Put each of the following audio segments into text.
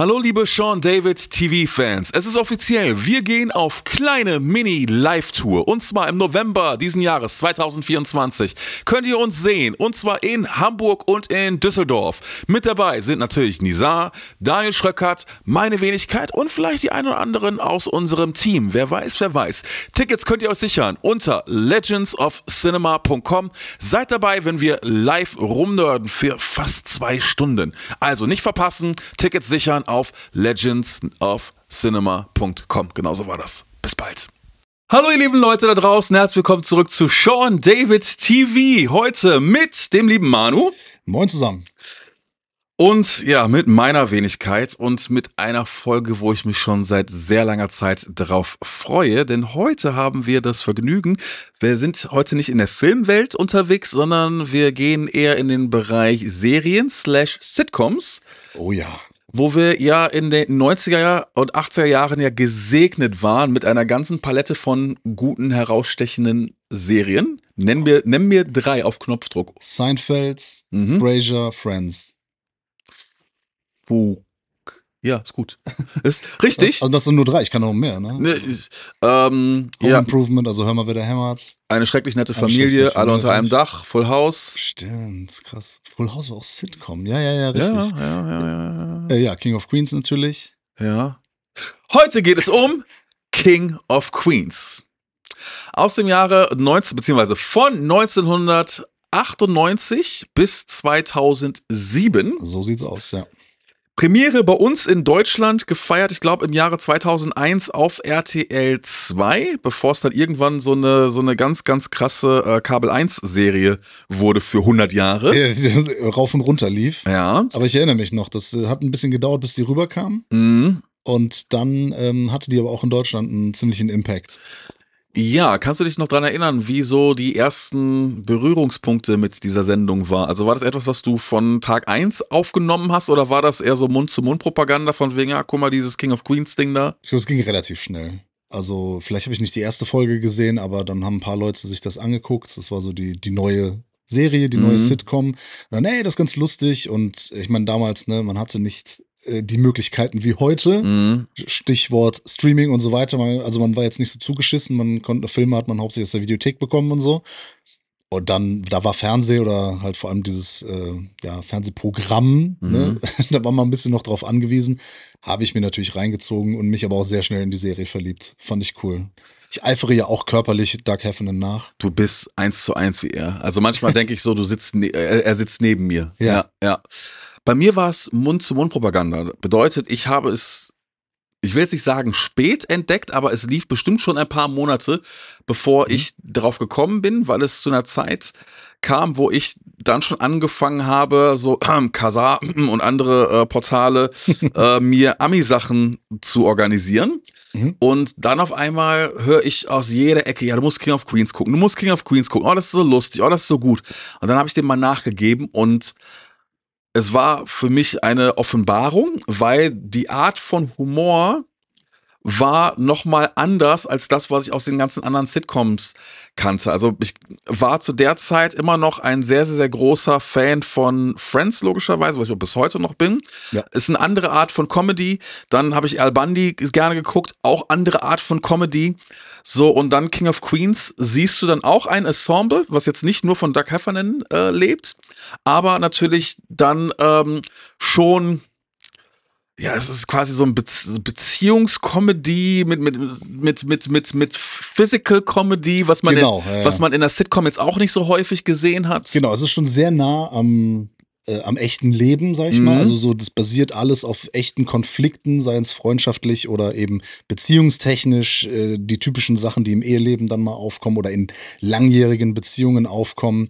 Hallo liebe Sean David TV-Fans, es ist offiziell, wir gehen auf kleine Mini-Live-Tour und zwar im November diesen Jahres 2024 könnt ihr uns sehen und zwar in Hamburg und in Düsseldorf. Mit dabei sind natürlich Nizar, Daniel Schröckert, meine Wenigkeit und vielleicht die einen oder anderen aus unserem Team, wer weiß, wer weiß. Tickets könnt ihr euch sichern unter legendsofcinema.com. Seid dabei, wenn wir live rumnörden für fast zwei Stunden. Also nicht verpassen, Tickets sichern auf legendsofcinema.com. Genauso war das. Bis bald. Hallo ihr lieben Leute da draußen, herzlich willkommen zurück zu Sean David TV. Heute mit dem lieben Manu. Moin zusammen. Und ja, mit meiner Wenigkeit und mit einer Folge, wo ich mich schon seit sehr langer Zeit drauf freue, denn heute haben wir das Vergnügen. Wir sind heute nicht in der Filmwelt unterwegs, sondern wir gehen eher in den Bereich Serien slash Sitcoms. Oh ja wo wir ja in den 90er und 80er Jahren ja gesegnet waren mit einer ganzen Palette von guten, herausstechenden Serien. Nennen wir, nennen wir drei auf Knopfdruck. Seinfeld, mhm. Frasier, Friends. Puh. Ja, ist gut. Ist richtig. Das, also das sind nur drei, ich kann noch mehr. Ne? Ne, ich, ähm, Home ja. Improvement, also hör mal, wer da hämmert. Eine schrecklich nette Familie, alle ne? unter einem Dach, Full House. Stimmt, krass. Full House war auch Sitcom, ja, ja, ja, richtig. Ja, ja, ja. Ja, ja. Äh, ja King of Queens natürlich. Ja. Heute geht es um King of Queens. Aus dem Jahre 19, beziehungsweise von 1998 bis 2007. So sieht's aus, ja. Premiere bei uns in Deutschland gefeiert, ich glaube im Jahre 2001 auf RTL 2, bevor es dann irgendwann so eine, so eine ganz, ganz krasse äh, Kabel 1 Serie wurde für 100 Jahre. Ja, die Rauf und runter lief. Ja. Aber ich erinnere mich noch, das äh, hat ein bisschen gedauert, bis die rüberkam. Mhm. Und dann ähm, hatte die aber auch in Deutschland einen ziemlichen Impact. Ja, kannst du dich noch dran erinnern, wie so die ersten Berührungspunkte mit dieser Sendung war? Also war das etwas, was du von Tag 1 aufgenommen hast oder war das eher so Mund-zu-Mund-Propaganda von wegen, ja, ah, guck mal, dieses King of Queens-Ding da? Ich glaube, es ging relativ schnell. Also vielleicht habe ich nicht die erste Folge gesehen, aber dann haben ein paar Leute sich das angeguckt. Das war so die, die neue Serie, die neue mhm. Sitcom. Und dann, ey, das ist ganz lustig. Und ich meine, damals, ne, man hatte nicht äh, die Möglichkeiten wie heute. Mhm. Stichwort Streaming und so weiter. Also man war jetzt nicht so zugeschissen, man konnte Filme hat man hauptsächlich aus der Videothek bekommen und so. Und dann, da war Fernseh oder halt vor allem dieses äh, ja, Fernsehprogramm, ne? mhm. ne? da war man ein bisschen noch drauf angewiesen. Habe ich mir natürlich reingezogen und mich aber auch sehr schnell in die Serie verliebt. Fand ich cool. Ich eifere ja auch körperlich Dark Heffernan nach. Du bist eins zu eins wie er. Also manchmal denke ich so, du sitzt, ne äh, er sitzt neben mir. Ja. ja, ja. Bei mir war es Mund-zu-Mund-Propaganda. Bedeutet, ich habe es, ich will jetzt nicht sagen spät entdeckt, aber es lief bestimmt schon ein paar Monate, bevor mhm. ich darauf gekommen bin, weil es zu einer Zeit kam, wo ich dann schon angefangen habe, so äh, Kazar und andere äh, Portale äh, mir Ami-Sachen zu organisieren. Mhm. Und dann auf einmal höre ich aus jeder Ecke, ja, du musst King of Queens gucken, du musst King of Queens gucken, oh, das ist so lustig, oh, das ist so gut. Und dann habe ich dem mal nachgegeben und es war für mich eine Offenbarung, weil die Art von Humor, war nochmal anders als das, was ich aus den ganzen anderen Sitcoms kannte. Also ich war zu der Zeit immer noch ein sehr, sehr, sehr großer Fan von Friends, logischerweise, was ich bis heute noch bin. Ja. Ist eine andere Art von Comedy. Dann habe ich Al Bundy gerne geguckt, auch andere Art von Comedy. So, und dann King of Queens siehst du dann auch ein Ensemble, was jetzt nicht nur von Doug Heffernan äh, lebt, aber natürlich dann ähm, schon ja, es ist quasi so ein Be Beziehungskomödie mit, mit, mit, mit, mit, mit Physical Comedy, was man, genau, in, ja, was man in der Sitcom jetzt auch nicht so häufig gesehen hat. Genau, es ist schon sehr nah am, äh, am echten Leben, sag ich mhm. mal. Also so, das basiert alles auf echten Konflikten, seien es freundschaftlich oder eben beziehungstechnisch, äh, die typischen Sachen, die im Eheleben dann mal aufkommen oder in langjährigen Beziehungen aufkommen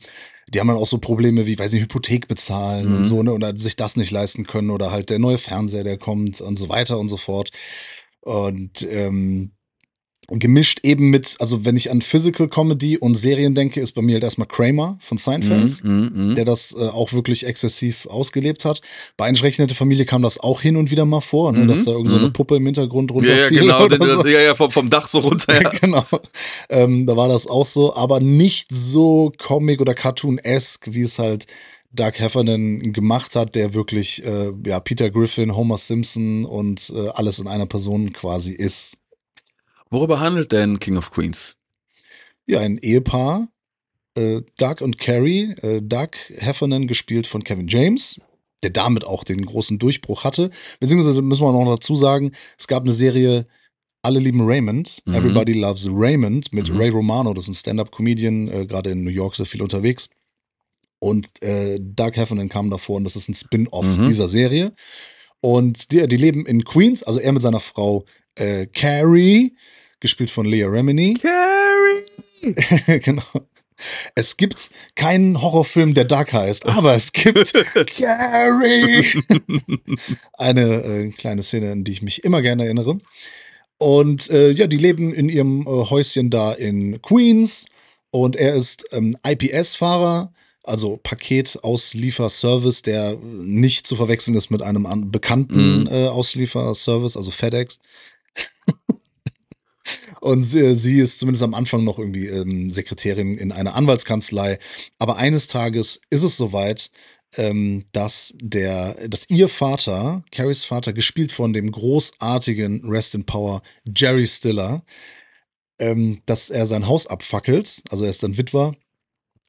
die haben dann auch so Probleme wie, weiß nicht, Hypothek bezahlen mhm. und so, ne? Oder sich das nicht leisten können oder halt der neue Fernseher, der kommt und so weiter und so fort. Und ähm, gemischt eben mit, also wenn ich an Physical Comedy und Serien denke, ist bei mir halt erstmal Kramer von Seinfeld, mm, mm, mm. der das äh, auch wirklich exzessiv ausgelebt hat. Bei Einschrechnete Familie kam das auch hin und wieder mal vor, ne, dass mhm, da irgendeine so mhm. Puppe im Hintergrund runterfiel. Ja, ja genau, das, so. ja, ja, vom, vom Dach so runter. Ja. ja genau. Ähm, da war das auch so, aber nicht so Comic- oder Cartoon-esque, wie es halt Doug Heffernan gemacht hat, der wirklich äh, ja, Peter Griffin, Homer Simpson und äh, alles in einer Person quasi ist. Worüber handelt denn King of Queens? Ja, ein Ehepaar, äh, Doug und Carrie, äh, Doug Heffernan gespielt von Kevin James, der damit auch den großen Durchbruch hatte. Beziehungsweise müssen wir noch dazu sagen, es gab eine Serie Alle lieben Raymond, mhm. Everybody Loves Raymond mit mhm. Ray Romano, das ist ein Stand-up-Comedian, äh, gerade in New York sehr viel unterwegs. Und äh, Doug Heffernan kam davor und das ist ein Spin-off mhm. dieser Serie. Und die, die leben in Queens, also er mit seiner Frau äh, Carrie gespielt von Leah Remini. Carrie! genau. Es gibt keinen Horrorfilm, der Dark heißt, aber es gibt Carrie! Eine äh, kleine Szene, an die ich mich immer gerne erinnere. Und äh, ja, die leben in ihrem äh, Häuschen da in Queens und er ist ähm, IPS-Fahrer also Paketauslieferservice, der nicht zu verwechseln ist mit einem bekannten mhm. äh, Auslieferservice, also FedEx. Und sie, sie, ist zumindest am Anfang noch irgendwie ähm, Sekretärin in einer Anwaltskanzlei. Aber eines Tages ist es soweit, ähm, dass der, dass ihr Vater, Carries Vater, gespielt von dem großartigen Rest in Power Jerry Stiller, ähm, dass er sein Haus abfackelt. Also er ist dann Witwer,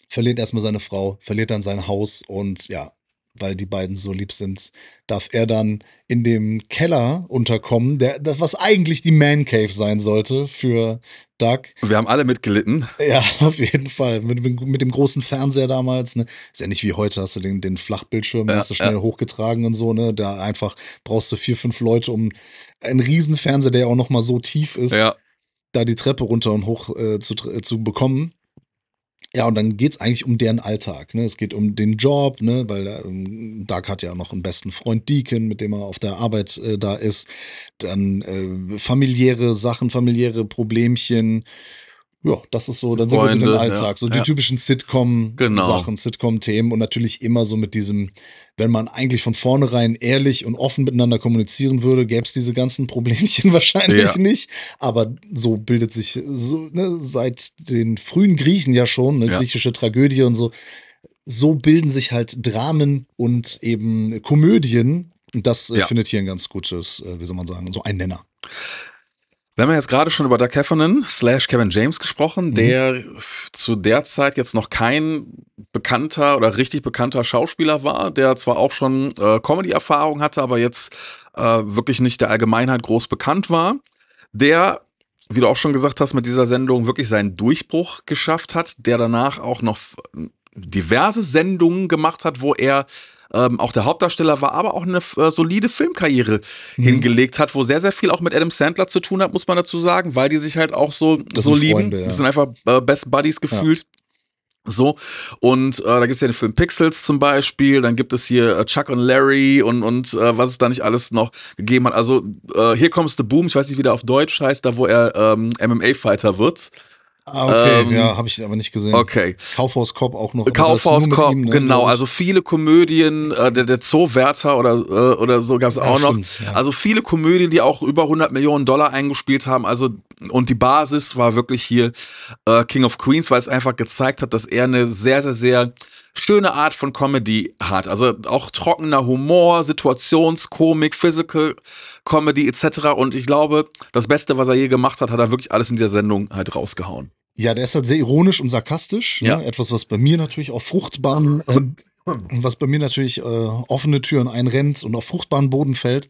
verliert erstmal seine Frau, verliert dann sein Haus und ja, weil die beiden so lieb sind, darf er dann in dem Keller unterkommen, der, das, was eigentlich die Man Cave sein sollte für Doug. Wir haben alle mitgelitten. Ja, auf jeden Fall. Mit, mit dem großen Fernseher damals. Ne? Ist ja nicht wie heute, hast du den, den Flachbildschirm, ja, hast du schnell ja. hochgetragen und so. Ne? Da einfach brauchst du vier, fünf Leute, um einen riesen Fernseher, der ja auch noch mal so tief ist, ja. da die Treppe runter und hoch äh, zu, äh, zu bekommen. Ja, und dann geht es eigentlich um deren Alltag. Ne? Es geht um den Job, ne? weil äh, ähm, Dark hat ja noch einen besten Freund Deacon, mit dem er auf der Arbeit äh, da ist. Dann äh, familiäre Sachen, familiäre Problemchen ja, das ist so, dann sind wir so im Alltag. Ja, so die ja. typischen Sitcom-Sachen, genau. Sitcom-Themen und natürlich immer so mit diesem, wenn man eigentlich von vornherein ehrlich und offen miteinander kommunizieren würde, gäbe es diese ganzen Problemchen wahrscheinlich ja. nicht. Aber so bildet sich so, ne, seit den frühen Griechen ja schon, eine griechische Tragödie und so. So bilden sich halt Dramen und eben Komödien. Und das äh, findet hier ein ganz gutes, äh, wie soll man sagen, so ein Nenner. Wir haben ja jetzt gerade schon über Doug Heffernan slash Kevin James gesprochen, mhm. der zu der Zeit jetzt noch kein bekannter oder richtig bekannter Schauspieler war, der zwar auch schon äh, Comedy-Erfahrung hatte, aber jetzt äh, wirklich nicht der Allgemeinheit groß bekannt war, der, wie du auch schon gesagt hast, mit dieser Sendung wirklich seinen Durchbruch geschafft hat, der danach auch noch diverse Sendungen gemacht hat, wo er ähm, auch der Hauptdarsteller war, aber auch eine äh, solide Filmkarriere mhm. hingelegt hat, wo sehr, sehr viel auch mit Adam Sandler zu tun hat, muss man dazu sagen, weil die sich halt auch so, das so lieben. Freunde, ja. Das sind einfach äh, Best Buddies gefühlt. Ja. So, und äh, da gibt es ja den Film Pixels zum Beispiel, dann gibt es hier äh, Chuck und Larry und, und äh, was es da nicht alles noch gegeben hat. Also, äh, hier kommt The Boom, ich weiß nicht, wie der auf Deutsch heißt, da wo er ähm, MMA-Fighter wird. Ah, okay, ähm, ja, habe ich aber nicht gesehen. Okay. Kaufhaus Cop auch noch. Kaufhaus Cop, ihm, ne? genau. Also viele Komödien, äh, der, der Zoowärter oder, äh, oder so gab es auch ja, noch. ja. Also viele Komödien, die auch über 100 Millionen Dollar eingespielt haben. Also und die Basis war wirklich hier äh, King of Queens, weil es einfach gezeigt hat, dass er eine sehr, sehr, sehr schöne Art von Comedy hat. Also auch trockener Humor, Situationskomik, Physical Comedy etc. Und ich glaube, das Beste, was er je gemacht hat, hat er wirklich alles in dieser Sendung halt rausgehauen. Ja, der ist halt sehr ironisch und sarkastisch. Ne? Ja. Ne? Etwas, was bei mir natürlich auf fruchtbaren, äh, was bei mir natürlich äh, offene Türen einrennt und auf fruchtbaren Boden fällt.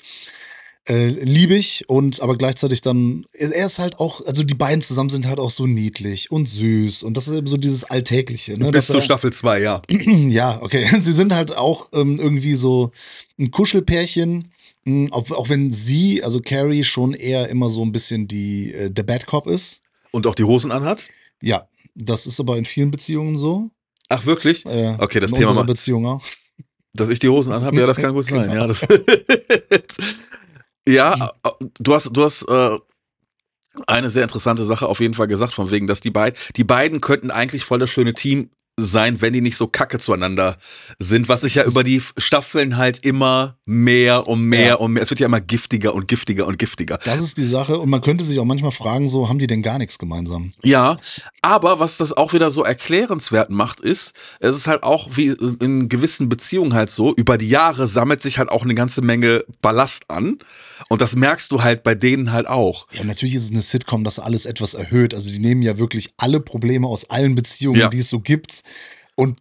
Äh, liebe ich und aber gleichzeitig dann, er ist halt auch, also die beiden zusammen sind halt auch so niedlich und süß und das ist eben so dieses Alltägliche. Ne? Bis zur er, Staffel 2, ja. ja, okay. Sie sind halt auch ähm, irgendwie so ein Kuschelpärchen hm, auch, wenn sie, also Carrie, schon eher immer so ein bisschen die, äh, der Bad Cop ist. Und auch die Hosen anhat? Ja, das ist aber in vielen Beziehungen so. Ach, wirklich? Äh, okay, das in Thema. Mal. Beziehung auch. Dass ich die Hosen anhabe, ja, das kann gut sein. Ja, das genau. ja, äh, du hast, du hast äh, eine sehr interessante Sache auf jeden Fall gesagt, von wegen, dass die beiden, die beiden könnten eigentlich voll das schöne Team sein, wenn die nicht so kacke zueinander sind, was sich ja über die Staffeln halt immer mehr und mehr ja. und mehr. Es wird ja immer giftiger und giftiger und giftiger. Das ist die Sache und man könnte sich auch manchmal fragen, so haben die denn gar nichts gemeinsam? Ja, aber was das auch wieder so erklärenswert macht, ist, es ist halt auch wie in gewissen Beziehungen halt so, über die Jahre sammelt sich halt auch eine ganze Menge Ballast an und das merkst du halt bei denen halt auch. Ja, natürlich ist es eine Sitcom, das alles etwas erhöht. Also die nehmen ja wirklich alle Probleme aus allen Beziehungen, ja. die es so gibt und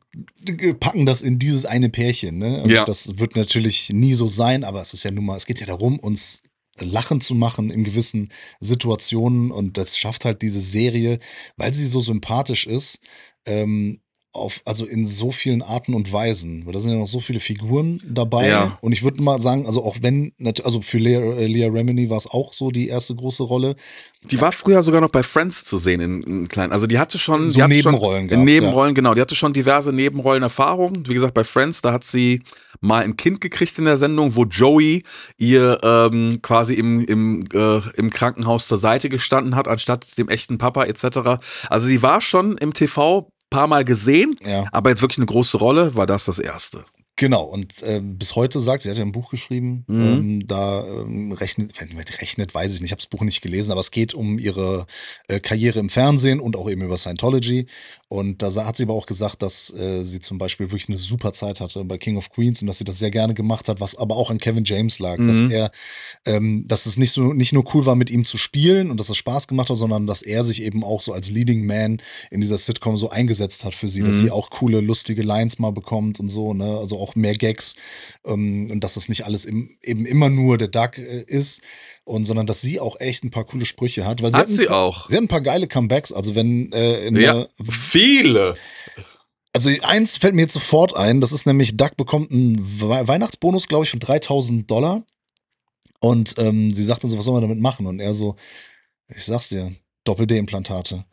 packen das in dieses eine Pärchen. Ne? Also ja. Das wird natürlich nie so sein, aber es ist ja nun mal, es geht ja darum, uns lachen zu machen in gewissen Situationen und das schafft halt diese Serie, weil sie so sympathisch ist, ähm, auf, also in so vielen Arten und Weisen, weil da sind ja noch so viele Figuren dabei. Ja. Und ich würde mal sagen, also auch wenn, also für Leah, äh, Lea Remini war es auch so die erste große Rolle. Die war früher sogar noch bei Friends zu sehen in, in kleinen, also die hatte schon so die hatte Nebenrollen, schon, Nebenrollen, ja. genau, die hatte schon diverse Nebenrollenerfahrungen. Wie gesagt, bei Friends, da hat sie mal ein Kind gekriegt in der Sendung, wo Joey ihr ähm, quasi im, im, äh, im Krankenhaus zur Seite gestanden hat, anstatt dem echten Papa etc. Also sie war schon im TV paar Mal gesehen, ja. aber jetzt wirklich eine große Rolle war das das erste. Genau, und äh, bis heute sagt, sie hat ja ein Buch geschrieben, mhm. ähm, da ähm, rechnet, rechnet, weiß ich nicht, ich habe das Buch nicht gelesen, aber es geht um ihre äh, Karriere im Fernsehen und auch eben über Scientology. Und da hat sie aber auch gesagt, dass äh, sie zum Beispiel wirklich eine super Zeit hatte bei King of Queens und dass sie das sehr gerne gemacht hat, was aber auch an Kevin James lag, mhm. dass er, ähm, dass es nicht, so, nicht nur cool war, mit ihm zu spielen und dass es Spaß gemacht hat, sondern dass er sich eben auch so als Leading Man in dieser Sitcom so eingesetzt hat für sie, mhm. dass sie auch coole, lustige Lines mal bekommt und so, ne? Also auch auch mehr Gags ähm, und dass das nicht alles im, eben immer nur der Duck äh, ist und sondern dass sie auch echt ein paar coole Sprüche hat. Weil sie hat, hat sie auch. Sie hat ein paar geile Comebacks. Also wenn äh, ja, der, viele. Also eins fällt mir jetzt sofort ein. Das ist nämlich Duck bekommt einen We Weihnachtsbonus, glaube ich, von 3000 Dollar. Und ähm, sie sagt dann so, was soll man damit machen? Und er so, ich sag's dir, Doppel-D-Implantate.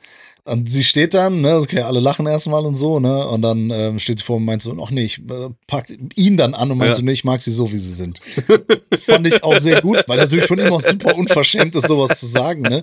Und sie steht dann, ne, okay, alle lachen erstmal und so, ne? Und dann ähm, steht sie vor und meint so, ach nee, ich äh, pack ihn dann an und meint ja. so, nee, ich mag sie so, wie sie sind. Fand ich auch sehr gut, weil natürlich von ihm auch super unverschämt ist, sowas zu sagen, ne?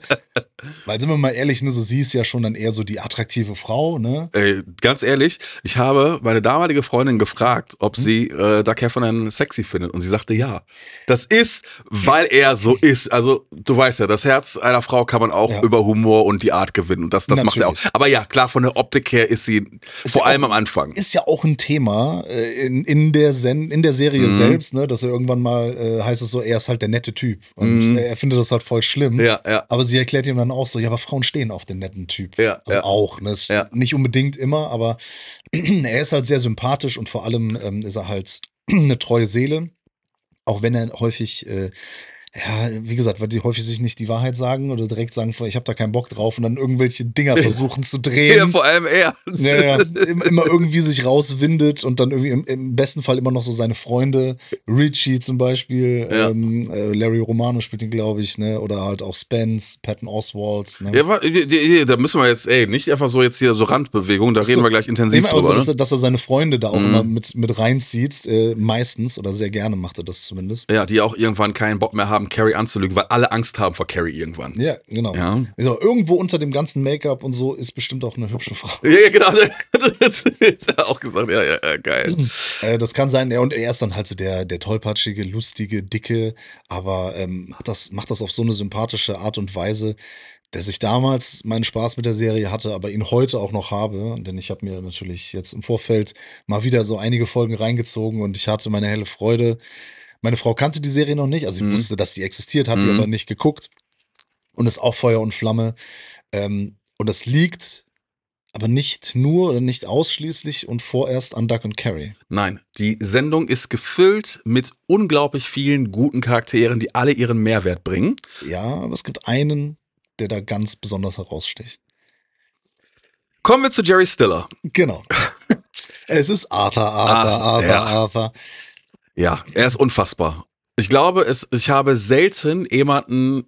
Weil sind wir mal ehrlich, ne, so sie ist ja schon dann eher so die attraktive Frau, ne? Ey, ganz ehrlich, ich habe meine damalige Freundin gefragt, ob mhm. sie äh, Doug Heffernan sexy findet und sie sagte ja. Das ist, weil er so ist. Also du weißt ja, das Herz einer Frau kann man auch ja. über Humor und die Art gewinnen und das, das macht macht er auch. Aber ja, klar, von der Optik her ist sie ist vor ja allem auch, am Anfang. Ist ja auch ein Thema äh, in, in, der, Sen in der Serie mhm. selbst, ne, dass er irgendwann mal äh, heißt es so, er ist halt der nette Typ. Und mhm. er findet das halt voll schlimm. Ja, ja. Aber sie erklärt ihm dann auch so, ja, aber Frauen stehen auf den netten Typ. Ja, also ja. auch. Ne? Ja. Nicht unbedingt immer, aber er ist halt sehr sympathisch und vor allem ähm, ist er halt eine treue Seele auch wenn er häufig äh, ja, wie gesagt, weil die häufig sich nicht die Wahrheit sagen oder direkt sagen, ich habe da keinen Bock drauf und dann irgendwelche Dinger versuchen zu drehen. Ja, vor allem er. Ja, ja, immer irgendwie sich rauswindet und dann irgendwie im, im, besten Fall immer noch so seine Freunde, Richie zum Beispiel, ja. ähm, äh, Larry Romano spielt ihn, glaube ich, ne? oder halt auch Spence, Patton Oswald. Ne? Ja, da müssen wir jetzt, ey, nicht einfach so jetzt hier so Randbewegungen, da so, reden wir gleich intensiv drüber. Also, ne? dass, er, dass, er seine Freunde da auch mhm. immer mit, mit reinzieht, äh, meistens oder sehr gerne macht er das zumindest. Ja, die auch irgendwann keinen Bock mehr haben haben, Carrie anzulügen, weil alle Angst haben vor Carrie irgendwann. Ja, genau. Ja. Also irgendwo unter dem ganzen Make-up und so ist bestimmt auch eine hübsche Frau. Ja, ja genau. Das hat auch gesagt, ja, ja, ja geil. Äh, das kann sein. Ja, und er ist dann halt so der, der tollpatschige, lustige, dicke, aber ähm, hat das, macht das auf so eine sympathische Art und Weise, dass ich damals meinen Spaß mit der Serie hatte, aber ihn heute auch noch habe, denn ich habe mir natürlich jetzt im Vorfeld mal wieder so einige Folgen reingezogen und ich hatte meine helle Freude. Meine Frau kannte die Serie noch nicht, also sie mhm. wusste, dass die existiert, hat mhm. die aber nicht geguckt. Und ist auch Feuer und Flamme. Ähm, und das liegt aber nicht nur oder nicht ausschließlich und vorerst an Duck und Carrie. Nein, die Sendung ist gefüllt mit unglaublich vielen guten Charakteren, die alle ihren Mehrwert bringen. Ja, aber es gibt einen, der da ganz besonders heraussticht. Kommen wir zu Jerry Stiller. Genau. es ist Arthur, Arthur, Ach, Arthur, ja. Arthur. Ja, er ist unfassbar. Ich glaube, es, ich habe selten jemanden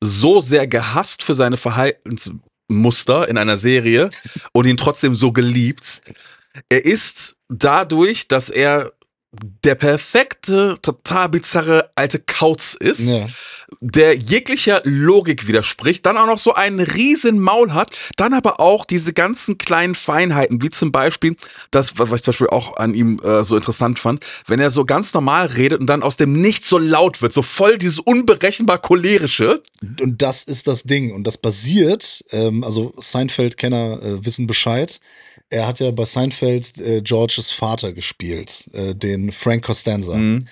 so sehr gehasst für seine Verhaltensmuster in einer Serie und ihn trotzdem so geliebt. Er ist dadurch, dass er der perfekte, total bizarre alte Kauz ist, ja. der jeglicher Logik widerspricht, dann auch noch so einen riesen Maul hat, dann aber auch diese ganzen kleinen Feinheiten, wie zum Beispiel, das, was ich zum Beispiel auch an ihm äh, so interessant fand, wenn er so ganz normal redet und dann aus dem Nichts so laut wird, so voll dieses unberechenbar cholerische. Und das ist das Ding und das basiert, ähm, also Seinfeld-Kenner äh, wissen Bescheid, er hat ja bei Seinfeld äh, Georges Vater gespielt, äh, den Frank Costanza. Mhm.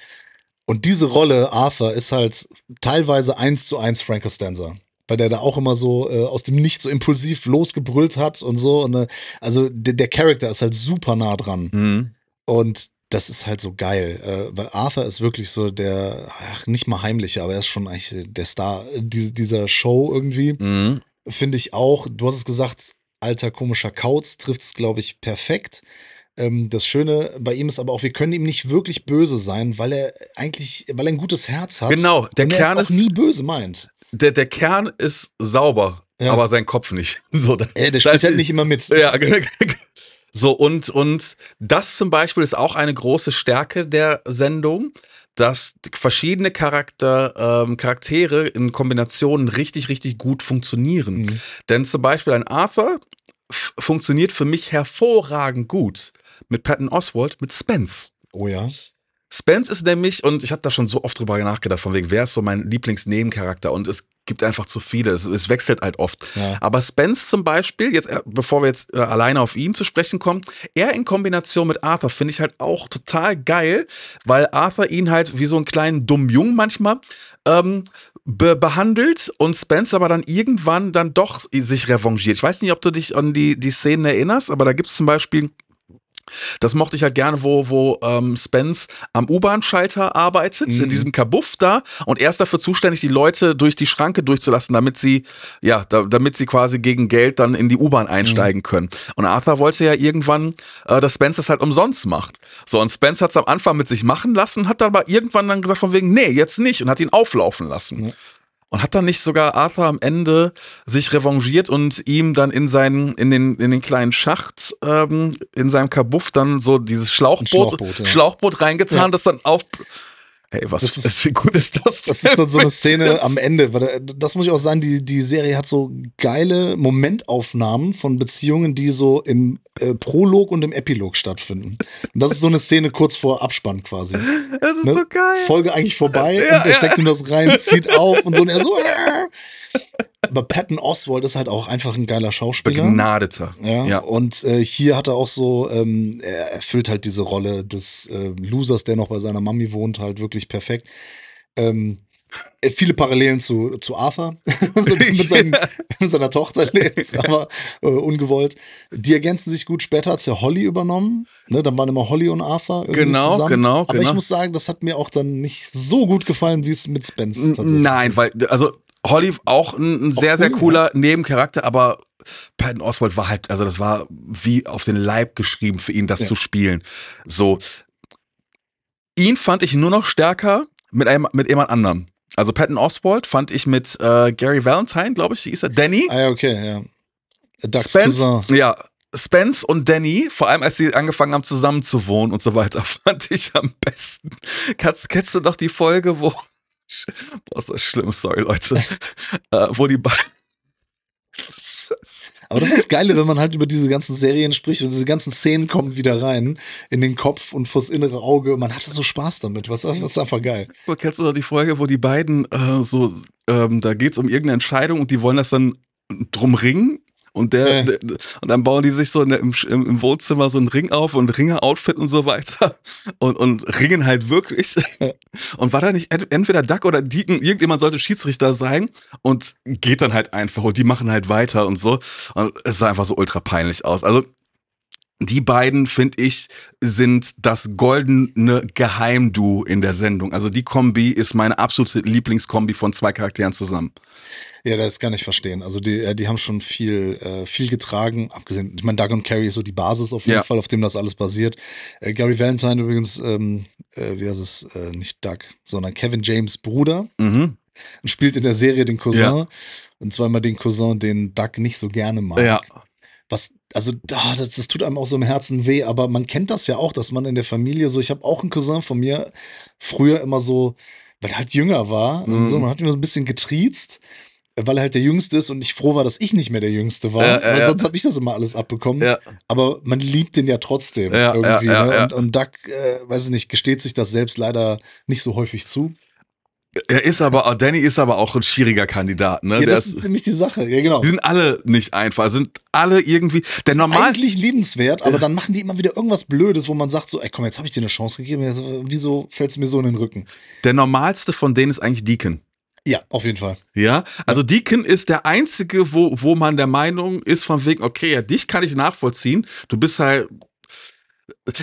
Und diese Rolle, Arthur, ist halt teilweise eins zu eins Frank Costanza. Weil der da auch immer so äh, aus dem Nicht so impulsiv losgebrüllt hat und so. Und, äh, also der, der Charakter ist halt super nah dran. Mhm. Und das ist halt so geil, äh, weil Arthur ist wirklich so der, ach, nicht mal heimliche, aber er ist schon eigentlich der Star äh, dieser Show irgendwie. Mhm. Finde ich auch, du hast es gesagt, alter komischer Kauz trifft es, glaube ich, perfekt. Ähm, das Schöne bei ihm ist aber auch, wir können ihm nicht wirklich böse sein, weil er eigentlich, weil er ein gutes Herz hat. Genau, der Kern ist auch nie böse meint. Der, der Kern ist sauber, ja. aber sein Kopf nicht. So, da, äh, der spielt halt nicht immer mit. Ja, genau. So, und, und das zum Beispiel ist auch eine große Stärke der Sendung, dass verschiedene Charakter, ähm, Charaktere in Kombinationen richtig, richtig gut funktionieren. Mhm. Denn zum Beispiel ein Arthur funktioniert für mich hervorragend gut mit Patton Oswald, mit Spence. Oh ja. Spence ist nämlich, und ich habe da schon so oft drüber nachgedacht, von wegen, wer ist so mein Lieblingsnebencharakter? Und es gibt einfach zu viele. Es, es wechselt halt oft. Ja. Aber Spence zum Beispiel, jetzt, äh, bevor wir jetzt äh, alleine auf ihn zu sprechen kommen, er in Kombination mit Arthur finde ich halt auch total geil, weil Arthur ihn halt wie so einen kleinen dummen Jungen manchmal ähm, be behandelt und Spence aber dann irgendwann dann doch sich revanchiert. Ich weiß nicht, ob du dich an die, die Szenen erinnerst, aber da gibt es zum Beispiel das mochte ich halt gerne, wo, wo ähm, Spence am U-Bahn-Schalter arbeitet, mhm. in diesem Kabuff da, und er ist dafür zuständig, die Leute durch die Schranke durchzulassen, damit sie, ja, da, damit sie quasi gegen Geld dann in die U-Bahn einsteigen mhm. können. Und Arthur wollte ja irgendwann, äh, dass Spence das halt umsonst macht. So, und Spence hat es am Anfang mit sich machen lassen, hat aber irgendwann dann gesagt, von wegen, nee, jetzt nicht, und hat ihn auflaufen lassen. Mhm. Und hat dann nicht sogar Arthur am Ende sich revanchiert und ihm dann in seinen, in den, in den kleinen Schacht, ähm, in seinem Kabuff dann so dieses Schlauchboot, Schlauchboot, ja. Schlauchboot reingetan, ja. das dann auf, Hey, was das ist, wie gut ist das? Das ist dann so eine Szene am Ende. Äh, das muss ich auch sagen, die, die Serie hat so geile Momentaufnahmen von Beziehungen, die so im äh, Prolog und im Epilog stattfinden. Und das ist so eine Szene kurz vor Abspann quasi. Das ist ne? so geil. Folge eigentlich vorbei ja, und er ja. steckt ihm das rein, zieht auf und so und er so. Äh. aber Patton Oswald ist halt auch einfach ein geiler Schauspieler. Begnadeter. Ja. ja. Und äh, hier hat er auch so, ähm, er erfüllt halt diese Rolle des äh, Losers, der noch bei seiner Mami wohnt, halt wirklich perfekt. Ähm, äh, viele Parallelen zu, zu Arthur, so, mit, seinen, mit, seiner Tochter lebt, aber äh, ungewollt. Die ergänzen sich gut. Später hat es ja Holly übernommen. Ne, dann waren immer Holly und Arthur irgendwie genau, zusammen. Genau, genau. Aber ich genau. muss sagen, das hat mir auch dann nicht so gut gefallen, wie es mit Spence tatsächlich ist. Nein, weil, also Holly auch ein, ein sehr, auch sehr cooler Nebencharakter, aber Patton Oswald war halt, also das war wie auf den Leib geschrieben für ihn, das ja. zu spielen. So. Ihn fand ich nur noch stärker mit, einem, mit jemand anderem. Also Patton Oswald fand ich mit äh, Gary Valentine, glaube ich, hieß er. Danny. Ah ja, okay, ja. Ducks Spence, Cousin. Ja, Spence und Danny, vor allem als sie angefangen haben zusammen zu wohnen und so weiter, fand ich am besten. Kannst, kennst du doch die Folge, wo Boah, ist das schlimm, sorry, Leute. äh, wo die beiden. Aber das ist das Geile, wenn man halt über diese ganzen Serien spricht und diese ganzen Szenen kommen wieder rein in den Kopf und vors innere Auge. Man hat so Spaß damit. Was, was ist einfach geil? Kennst du da die Folge, wo die beiden äh, so, ähm, da geht es um irgendeine Entscheidung und die wollen das dann drum ringen und der, der, und dann bauen die sich so der, im, im, Wohnzimmer so einen Ring auf und Ringer-Outfit und so weiter. Und, und ringen halt wirklich. Und war da nicht entweder Duck oder Deacon, irgendjemand sollte Schiedsrichter sein und geht dann halt einfach und die machen halt weiter und so. Und es sah einfach so ultra peinlich aus. Also die beiden, finde ich, sind das goldene Geheimduo in der Sendung. Also die Kombi ist meine absolute Lieblingskombi von zwei Charakteren zusammen. Ja, das kann ich verstehen. Also die, äh, die haben schon viel, äh, viel getragen, abgesehen, ich meine, Doug und Carrie ist so die Basis auf jeden ja. Fall, auf dem das alles basiert. Äh, Gary Valentine übrigens, ähm, äh, wie heißt es, äh, nicht Doug, sondern Kevin James Bruder. Mhm. Und spielt in der Serie den Cousin. Ja. Und zwar immer den Cousin, den Doug nicht so gerne mag. Ja was also das, das tut einem auch so im Herzen weh, aber man kennt das ja auch, dass man in der Familie so, ich habe auch einen Cousin von mir früher immer so, weil er halt jünger war mhm. und so, mhm. man hat immer so ein bisschen getriezt weil er halt der Jüngste ist und ich froh war, dass ich nicht mehr der Jüngste war. Ja, ja, weil sonst habe ich das immer alles abbekommen. Ja. Aber man liebt den ja trotzdem irgendwie. Ne? Und, und Duck, äh, weiß ich nicht, gesteht sich das selbst leider nicht so häufig zu. Er ist aber, Danny ist aber auch ein schwieriger Kandidat, ne? Ja, das ist, ziemlich die Sache, ja, genau. Die sind alle nicht einfach, sind alle irgendwie, der normal. Eigentlich liebenswert, aber dann machen die immer wieder irgendwas Blödes, wo man sagt so, ey, komm, jetzt habe ich dir eine Chance gegeben, jetzt, wieso fällst du mir so in den Rücken? Der normalste von denen ist eigentlich Deacon. Ja, auf jeden Fall. Ja, also ja. Deacon ist der einzige, wo, wo man der Meinung ist, von wegen, okay, ja, dich kann ich nachvollziehen. Du bist halt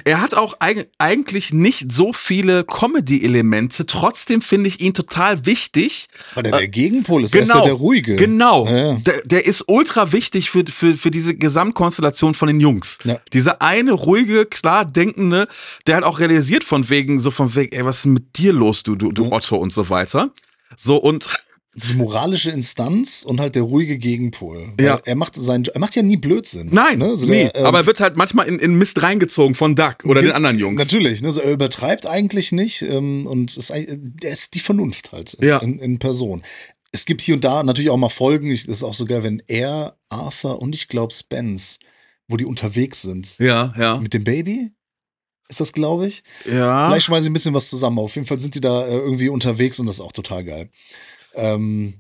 er hat auch eig eigentlich nicht so viele Comedy-Elemente. Trotzdem finde ich ihn total wichtig. Weil der, der äh, Gegenpol ist genau, der ruhige. Genau. Ja, ja. Der, der, ist ultra wichtig für, für, für diese Gesamtkonstellation von den Jungs. Ja. Dieser eine ruhige, klar denkende, der hat auch realisiert von wegen, so von wegen, ey, was ist mit dir los, du, du, du Otto und so weiter. So und die moralische Instanz und halt der ruhige Gegenpol. Ja. Er macht seinen, er macht ja nie Blödsinn. Nein, ne? so nie. Der, ähm, aber er wird halt manchmal in, in Mist reingezogen von Duck oder den anderen Jungs. Natürlich, ne? so, er übertreibt eigentlich nicht ähm, und ist, er ist die Vernunft halt ja. in, in Person. Es gibt hier und da natürlich auch mal Folgen, ich, das ist auch so geil, wenn er, Arthur und ich glaube Spence, wo die unterwegs sind. Ja, ja. Mit dem Baby? ist das, glaube ich. Ja. Vielleicht schmeißen sie ein bisschen was zusammen. Auf jeden Fall sind die da äh, irgendwie unterwegs und das ist auch total geil. Ähm,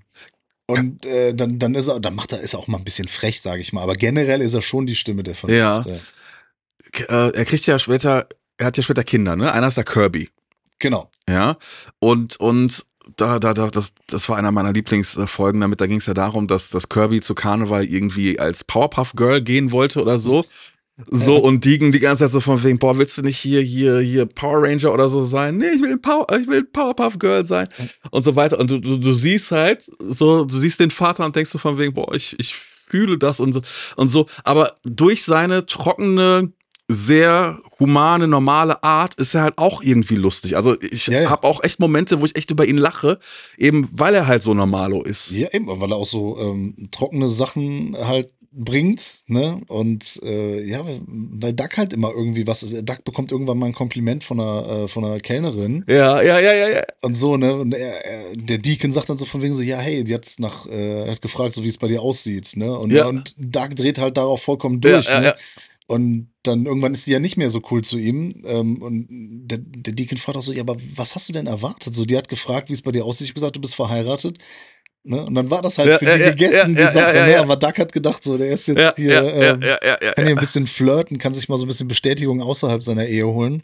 und äh, dann, dann ist er, dann macht er, ist er auch mal ein bisschen frech, sage ich mal. Aber generell ist er schon die Stimme der Vernunft. Ja. ja. Äh, er kriegt ja später, er hat ja später Kinder, ne? Einer ist der Kirby. Genau. Ja. Und, und da, da, da, das, das war einer meiner Lieblingsfolgen damit. Da ging es ja darum, dass, dass Kirby zu Karneval irgendwie als Powerpuff Girl gehen wollte oder so. So, und die Deegan die ganze Zeit so von wegen, boah, willst du nicht hier, hier, hier Power Ranger oder so sein? Nee, ich will, Power, ich will Powerpuff Girl sein und so weiter. Und du, du, du siehst halt so, du siehst den Vater und denkst so von wegen, boah, ich, ich fühle das und so, und so. Aber durch seine trockene, sehr humane, normale Art ist er halt auch irgendwie lustig. Also ich ja, ja. habe auch echt Momente, wo ich echt über ihn lache, eben weil er halt so normalo ist. Ja, eben, weil er auch so ähm, trockene Sachen halt bringt, ne? Und äh, ja, weil Duck halt immer irgendwie was ist. Duck bekommt irgendwann mal ein Kompliment von einer, äh, von einer Kellnerin. Ja, ja, ja, ja, ja. Und so, ne? Und er, er, der Deacon sagt dann so von wegen so, ja, hey, die hat nach, äh, hat gefragt, so wie es bei dir aussieht, ne? Und, ja. und Duck dreht halt darauf vollkommen durch, ja, ja, ne? Ja. Und dann irgendwann ist sie ja nicht mehr so cool zu ihm. Ähm, und der, der Deacon fragt auch so: Ja, aber was hast du denn erwartet? So, die hat gefragt, wie es bei dir aussieht. Ich habe gesagt, du bist verheiratet. Ne? Und dann war das halt ja, für die ja, gegessen, ja, die Sache. Ne? Aber Duck hat gedacht, so, der ist jetzt hier, ja, ähm, kann hier ein bisschen flirten, kann sich mal so ein bisschen Bestätigung außerhalb seiner Ehe holen.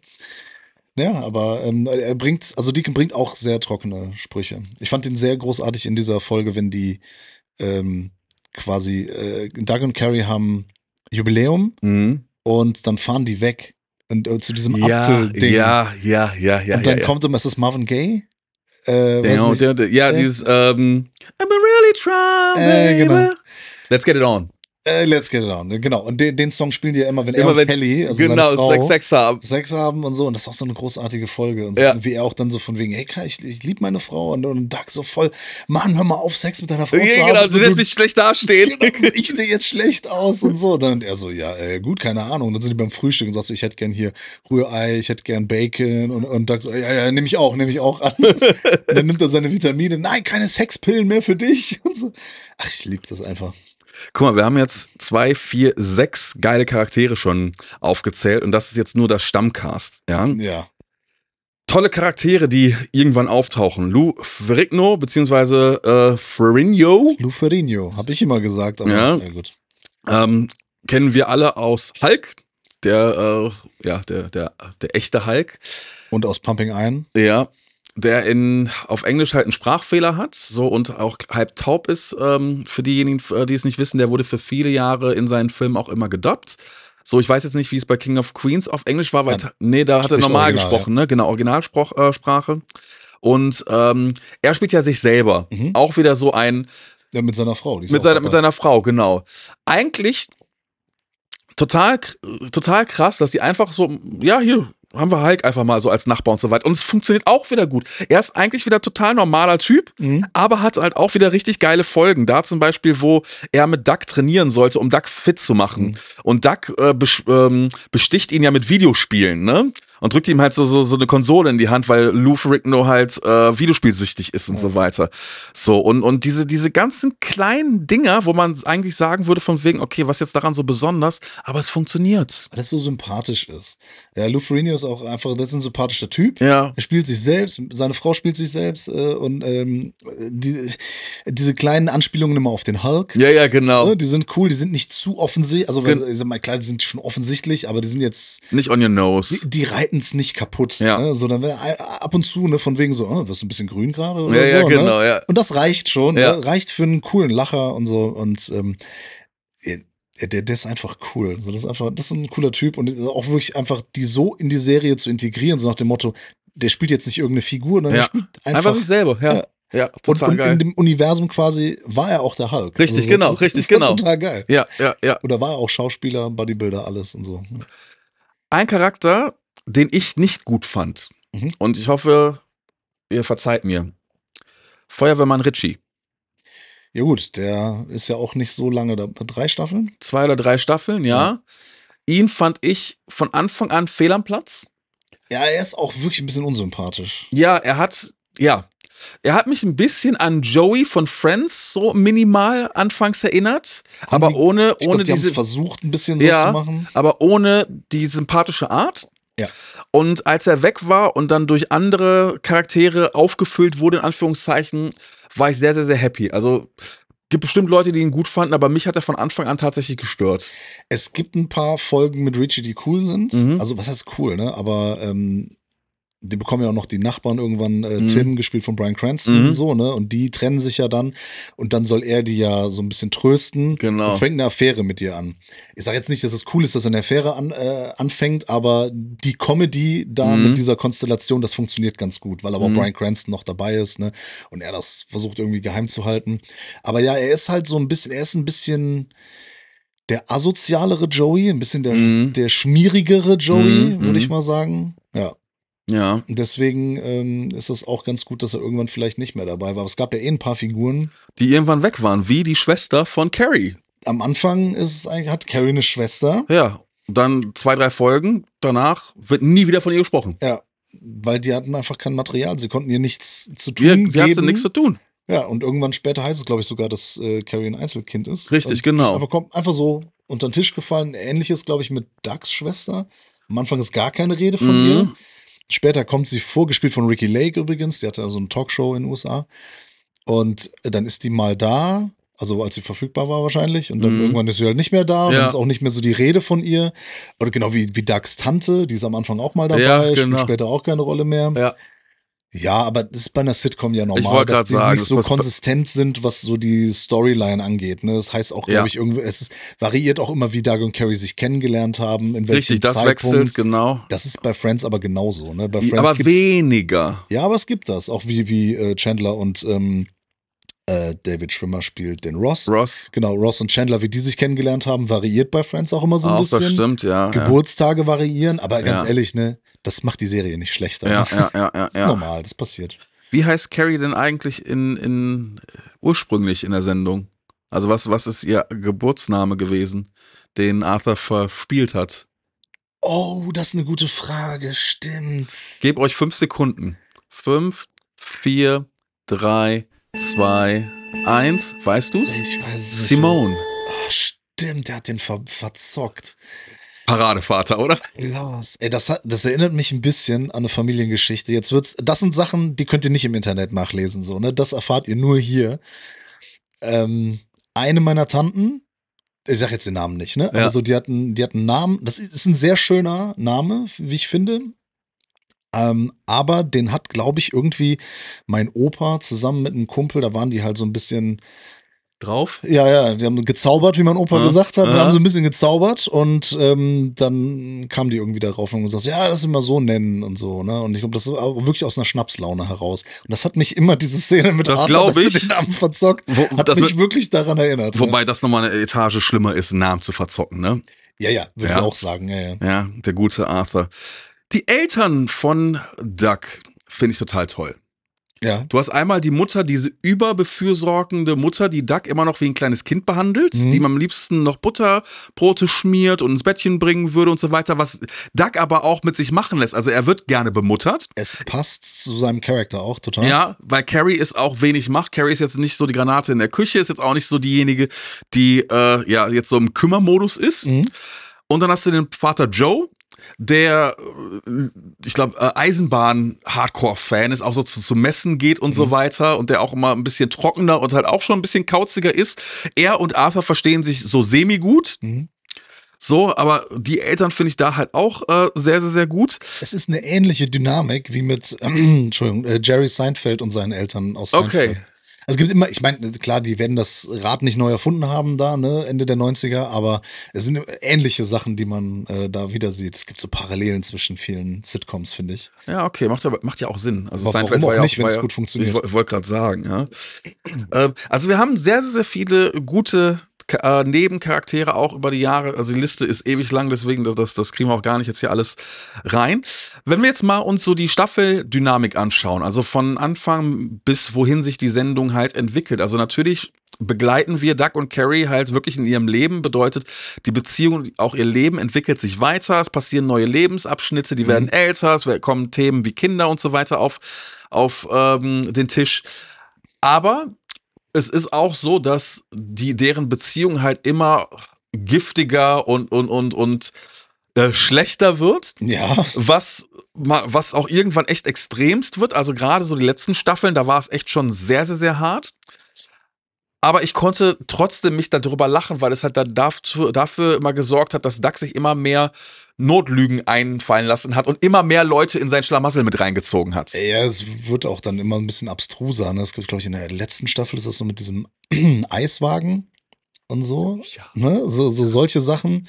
Ja, aber ähm, er bringt, also Deacon bringt auch sehr trockene Sprüche. Ich fand ihn sehr großartig in dieser Folge, wenn die ähm, quasi, äh, Doug und Carrie haben Jubiläum mhm. und dann fahren die weg. Und äh, zu diesem ja, Apfel-Ding. Ja, ja, ja, ja. Und dann kommt immer, ist das Marvin Gaye? Äh, der, der, der, ja, äh? dieses, ähm, i am really trying, eh, baby. Let's get it on. Äh, let's Get It On, ne, genau. Und den, den Song spielen die ja immer, wenn immer er und wenn, Kelly, also genau, Frau, Sex, Sex, haben. Sex haben und so. Und das ist auch so eine großartige Folge. Und, so. ja. wie er auch dann so von wegen, hey, ich, ich liebe meine Frau. Und, und Doug so voll, Mann, hör mal auf, Sex mit deiner Frau ja, zu genau, haben. Genau, so, also du wirst mich schlecht dastehen. Genau, ich sehe jetzt schlecht aus und so. Und dann er so, ja, äh, gut, keine Ahnung. Und dann sind die beim Frühstück und sagst so, ich hätte gern hier Rührei, ich hätte gern Bacon. Und, und Doug so, ja, ja, nehme ich auch, nehme ich auch alles. und dann nimmt er seine Vitamine. Nein, keine Sexpillen mehr für dich. Und so. Ach, ich liebe das einfach. Guck mal, wir haben jetzt zwei, vier, sechs geile Charaktere schon aufgezählt und das ist jetzt nur das Stammcast. Ja. ja. Tolle Charaktere, die irgendwann auftauchen. Lou Ferrigno, beziehungsweise äh, Ferrigno. Lou Ferrigno, habe ich immer gesagt, aber ja, ja gut. Ähm, kennen wir alle aus Hulk, der, äh, ja, der, der, der echte Hulk. Und aus Pumping Iron. Ja, der in, auf Englisch halt einen Sprachfehler hat, so und auch halb taub ist. Ähm, für diejenigen, äh, die es nicht wissen, der wurde für viele Jahre in seinen Filmen auch immer gedubbt. So, ich weiß jetzt nicht, wie es bei King of Queens auf Englisch war, weil ja, nee, da hat er normal original, gesprochen, ja. ne? Genau, Originalsprache. Äh, und ähm, er spielt ja sich selber. Mhm. Auch wieder so ein. Ja, mit seiner Frau. mit, seiner, mit seiner Frau, genau. Eigentlich total, total krass, dass sie einfach so, ja, hier, haben wir Hulk einfach mal so als Nachbar und so weiter. Und es funktioniert auch wieder gut. Er ist eigentlich wieder total normaler Typ, mhm. aber hat halt auch wieder richtig geile Folgen. Da zum Beispiel, wo er mit Duck trainieren sollte, um Duck fit zu machen. Mhm. Und Duck äh, ähm, besticht ihn ja mit Videospielen, ne? und drückt ihm halt so, so, so eine Konsole in die Hand, weil Lou Ferrigno halt äh, videospielsüchtig ist und mhm. so weiter. So, und, und diese, diese ganzen kleinen Dinger, wo man eigentlich sagen würde, von wegen, okay, was jetzt daran so besonders, aber es funktioniert. Weil es so sympathisch ist. Ja, Lou Ferrigno ist auch einfach, das ist ein sympathischer Typ. Ja. Er spielt sich selbst, seine Frau spielt sich selbst äh, und ähm, die, diese kleinen Anspielungen immer auf den Hulk. Ja, ja, genau. Also, die sind cool, die sind nicht zu offensichtlich, also, weil, ich sag mal, klar, die sind schon offensichtlich, aber die sind jetzt. Nicht on your nose. Die, die, es nicht kaputt, ja. ne? sondern äh, ab und zu ne, von wegen so, oh, wirst du ein bisschen grün gerade oder ja, so. Ja, ne? genau, ne? ja. Und das reicht schon, ne? ja. ne? reicht für einen coolen Lacher und so. Und ähm, der, der ist einfach cool. Also das ist einfach, das ist ein cooler Typ und auch wirklich einfach die so in die Serie zu integrieren, so nach dem Motto, der spielt jetzt nicht irgendeine Figur, sondern ne? ja. der spielt einfach, einfach sich selber, ja. ja. ja total und, geil. in dem Universum quasi war er auch der Hulk. Richtig, also so, genau, richtig, genau. Total geil. Ja, ja, ja. Oder war er auch Schauspieler, Bodybuilder, alles und so. Ein Charakter, den ich nicht gut fand. Mhm. Und ich hoffe, ihr verzeiht mir. Feuerwehrmann Ritchie. Ja, gut, der ist ja auch nicht so lange da. Drei Staffeln? Zwei oder drei Staffeln, ja. ja. Ihn fand ich von Anfang an fehl am Platz. Ja, er ist auch wirklich ein bisschen unsympathisch. Ja, er hat, ja. Er hat mich ein bisschen an Joey von Friends so minimal anfangs erinnert, Haben aber die, ohne, ich glaub, die diese. versucht, ein bisschen so ja, zu machen. Aber ohne die sympathische Art. Ja. Und als er weg war und dann durch andere Charaktere aufgefüllt wurde, in Anführungszeichen, war ich sehr, sehr, sehr happy. Also gibt bestimmt Leute, die ihn gut fanden, aber mich hat er von Anfang an tatsächlich gestört. Es gibt ein paar Folgen mit Richie, die cool sind. Mhm. Also was heißt cool, ne? Aber ähm, die bekommen ja auch noch die Nachbarn irgendwann, äh, mhm. Tim, gespielt von Brian Cranston mhm. und so, ne? Und die trennen sich ja dann und dann soll er die ja so ein bisschen trösten genau. und fängt eine Affäre mit ihr an. Ich sage jetzt nicht, dass es das cool ist, dass er eine Affäre an, äh, anfängt, aber die Comedy da mhm. mit dieser Konstellation, das funktioniert ganz gut, weil aber auch mhm. Brian Cranston noch dabei ist, ne? Und er das versucht irgendwie geheim zu halten. Aber ja, er ist halt so ein bisschen, er ist ein bisschen der asozialere Joey, ein bisschen der, mhm. der schmierigere Joey, mhm. würde ich mal sagen. Ja. Ja. Deswegen ähm, ist es auch ganz gut, dass er irgendwann vielleicht nicht mehr dabei war. Es gab ja eh ein paar Figuren. Die irgendwann weg waren, wie die Schwester von Carrie. Am Anfang ist eigentlich, hat Carrie eine Schwester. Ja. Dann zwei, drei Folgen, danach wird nie wieder von ihr gesprochen. Ja. Weil die hatten einfach kein Material. Sie konnten ihr nichts zu tun. Ja, sie geben. hatte nichts zu tun. Ja, und irgendwann später heißt es, glaube ich, sogar, dass äh, Carrie ein Einzelkind ist. Richtig, also, genau. Ist einfach, einfach so unter den Tisch gefallen. Ähnliches, glaube ich, mit Ducks Schwester. Am Anfang ist gar keine Rede von mhm. ihr. Später kommt sie vorgespielt von Ricky Lake übrigens, die hatte also eine Talkshow in den USA. Und äh, dann ist die mal da, also als sie verfügbar war wahrscheinlich. Und dann mhm. irgendwann ist sie halt nicht mehr da. Und ja. dann ist auch nicht mehr so die Rede von ihr. Oder genau wie, wie Ducks Tante, die ist am Anfang auch mal dabei, ja, genau. spielt später auch keine Rolle mehr. Ja. Ja, aber das ist bei einer Sitcom ja normal, dass die sagen, nicht so konsistent sind, was so die Storyline angeht. Ne? Das heißt auch, glaube ja. ich, irgendwie, es ist, variiert auch immer, wie Doug und Carrie sich kennengelernt haben, in welchem Richtig, das wechselt, genau. Das ist bei Friends aber genauso. Ne? Bei Friends aber weniger. Ja, aber es gibt das. Auch wie, wie äh, Chandler und ähm, äh, David Schwimmer spielt den Ross. Ross. Genau, Ross und Chandler, wie die sich kennengelernt haben, variiert bei Friends auch immer so ein auch, bisschen. Das stimmt, ja. Geburtstage ja. variieren, aber ganz ja. ehrlich, ne, das macht die Serie nicht schlechter. Ja, ja, ja. ja das ist normal, das passiert. Wie heißt Carrie denn eigentlich in, in äh, ursprünglich in der Sendung? Also was, was ist ihr Geburtsname gewesen, den Arthur verspielt hat? Oh, das ist eine gute Frage, stimmt. Gebt euch fünf Sekunden. Fünf, vier, drei, zwei, eins. Weißt du's? Ich weiß es nicht. Simone. Oh, stimmt, der hat den ver verzockt. Paradevater, oder? Lars, ey, das, hat, das erinnert mich ein bisschen an eine Familiengeschichte. Jetzt wird's, das sind Sachen, die könnt ihr nicht im Internet nachlesen, so, ne? Das erfahrt ihr nur hier. Ähm, eine meiner Tanten, ich sag jetzt den Namen nicht, ne? Ja. Also die hatten, die hatten einen Namen, das ist ein sehr schöner Name, wie ich finde. Ähm, aber den hat, glaube ich, irgendwie mein Opa zusammen mit einem Kumpel, da waren die halt so ein bisschen drauf. Ja, ja, die haben gezaubert, wie mein Opa ja, gesagt hat. Ja. haben so ein bisschen gezaubert und ähm, dann kam die irgendwie darauf und gesagt, ja, das immer so nennen und so. Ne? Und ich glaube, das war wirklich aus einer Schnapslaune heraus. Und das hat mich immer diese Szene mit das Adler, dass ich. den Namen verzockt, Wo, hat mich wird, wirklich daran erinnert. Ne? Wobei ne? das nochmal eine Etage schlimmer ist, einen Namen zu verzocken, ne? Ja, ja, würde ja. ich auch sagen. Ja, ja. ja, der gute Arthur. Die Eltern von Duck finde ich total toll. Ja. Du hast einmal die Mutter, diese überbefürsorgende Mutter, die Duck immer noch wie ein kleines Kind behandelt, mhm. die man am liebsten noch Butterbrote schmiert und ins Bettchen bringen würde und so weiter, was Duck aber auch mit sich machen lässt. Also er wird gerne bemuttert. Es passt zu seinem Charakter auch total. Ja, weil Carrie ist auch wenig macht. Carrie ist jetzt nicht so die Granate in der Küche, ist jetzt auch nicht so diejenige, die äh, ja jetzt so im Kümmermodus ist. Mhm. Und dann hast du den Vater Joe, der, äh, ich glaube, äh, Eisenbahn-Hardcore-Fan ist, auch so zu, zu Messen geht und mhm. so weiter und der auch immer ein bisschen trockener und halt auch schon ein bisschen kauziger ist. Er und Arthur verstehen sich so semi-gut. Mhm. So, aber die Eltern finde ich da halt auch äh, sehr, sehr, sehr gut. Es ist eine ähnliche Dynamik wie mit, ähm, Entschuldigung, äh, Jerry Seinfeld und seinen Eltern aus Seinfeld. Okay es gibt immer, ich meine, klar, die werden das Rad nicht neu erfunden haben da, ne, Ende der 90er, aber es sind ähnliche Sachen, die man äh, da wieder sieht. Es gibt so Parallelen zwischen vielen Sitcoms, finde ich. Ja, okay, macht ja, macht ja auch Sinn. Also aber warum auch nicht, wenn es gut funktioniert. Ich, wollte gerade sagen, ja. Ähm, also wir haben sehr, sehr, sehr viele gute äh, Nebencharaktere auch über die Jahre. Also die Liste ist ewig lang, deswegen das, das, das kriegen wir auch gar nicht jetzt hier alles rein. Wenn wir jetzt mal uns so die Staffeldynamik anschauen, also von Anfang bis wohin sich die Sendung halt entwickelt. Also natürlich begleiten wir Doug und Carrie halt wirklich in ihrem Leben. Bedeutet, die Beziehung, auch ihr Leben entwickelt sich weiter, es passieren neue Lebensabschnitte, die mhm. werden älter, es kommen Themen wie Kinder und so weiter auf, auf ähm, den Tisch. Aber es ist auch so, dass die, deren Beziehung halt immer giftiger und, und, und, und äh, schlechter wird. Ja. Was, was auch irgendwann echt extremst wird. Also gerade so die letzten Staffeln, da war es echt schon sehr, sehr, sehr hart. Aber ich konnte trotzdem mich darüber lachen, weil es halt dann dafür immer gesorgt hat, dass Duck sich immer mehr Notlügen einfallen lassen hat und immer mehr Leute in sein Schlamassel mit reingezogen hat. Ja, es wird auch dann immer ein bisschen abstruser. Ne? Es gibt, glaube ich, in der letzten Staffel ist das so mit diesem Eiswagen und so. Ja. Ne? So, so solche Sachen.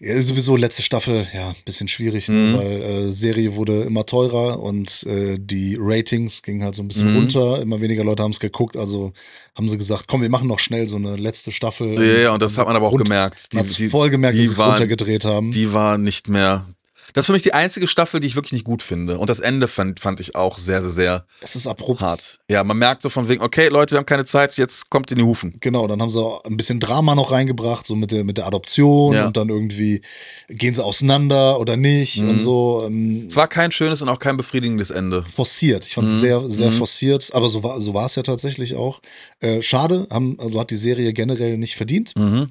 Ja, sowieso letzte Staffel, ja, bisschen schwierig, ne? mhm. ne, weil äh, Serie wurde immer teurer und äh, die Ratings gingen halt so ein bisschen mhm. runter. Immer weniger Leute haben es geguckt, also haben sie gesagt, komm, wir machen noch schnell so eine letzte Staffel. Ja, ja, und das hat man aber auch gemerkt. Die, die voll gemerkt, die dass sie es runtergedreht haben. Die war nicht mehr das ist für mich die einzige Staffel, die ich wirklich nicht gut finde. Und das Ende fand, fand ich auch sehr, sehr, sehr. hart. Es ist abrupt. Hart. Ja, man merkt so von wegen, okay, Leute, wir haben keine Zeit, jetzt kommt in die Hufen. Genau, dann haben sie auch ein bisschen Drama noch reingebracht, so mit der, mit der Adoption ja. und dann irgendwie gehen sie auseinander oder nicht mhm. und so. Ähm, es war kein schönes und auch kein befriedigendes Ende. Forciert. Ich fand es mhm. sehr, sehr mhm. forciert, aber so war, so war es ja tatsächlich auch. Äh, schade, haben, also hat die Serie generell nicht verdient. Mhm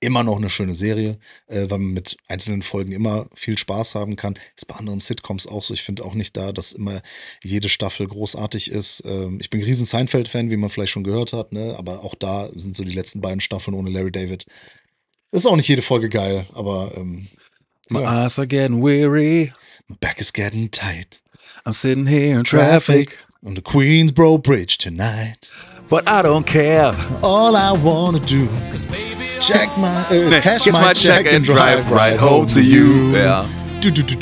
immer noch eine schöne Serie, äh, weil man mit einzelnen Folgen immer viel Spaß haben kann. Ist bei anderen Sitcoms auch so. Ich finde auch nicht da, dass immer jede Staffel großartig ist. Ähm, ich bin ein riesen Seinfeld-Fan, wie man vielleicht schon gehört hat, ne? aber auch da sind so die letzten beiden Staffeln ohne Larry David. Ist auch nicht jede Folge geil, aber. Ähm, My eyes are getting weary. My back is getting tight. I'm sitting here in traffic. traffic on the Queensboro Bridge tonight but I don't care. All I wanna do is check my, uh, nee, cash my, my check, check and drive, drive right home to you. Ja. Du, du, du,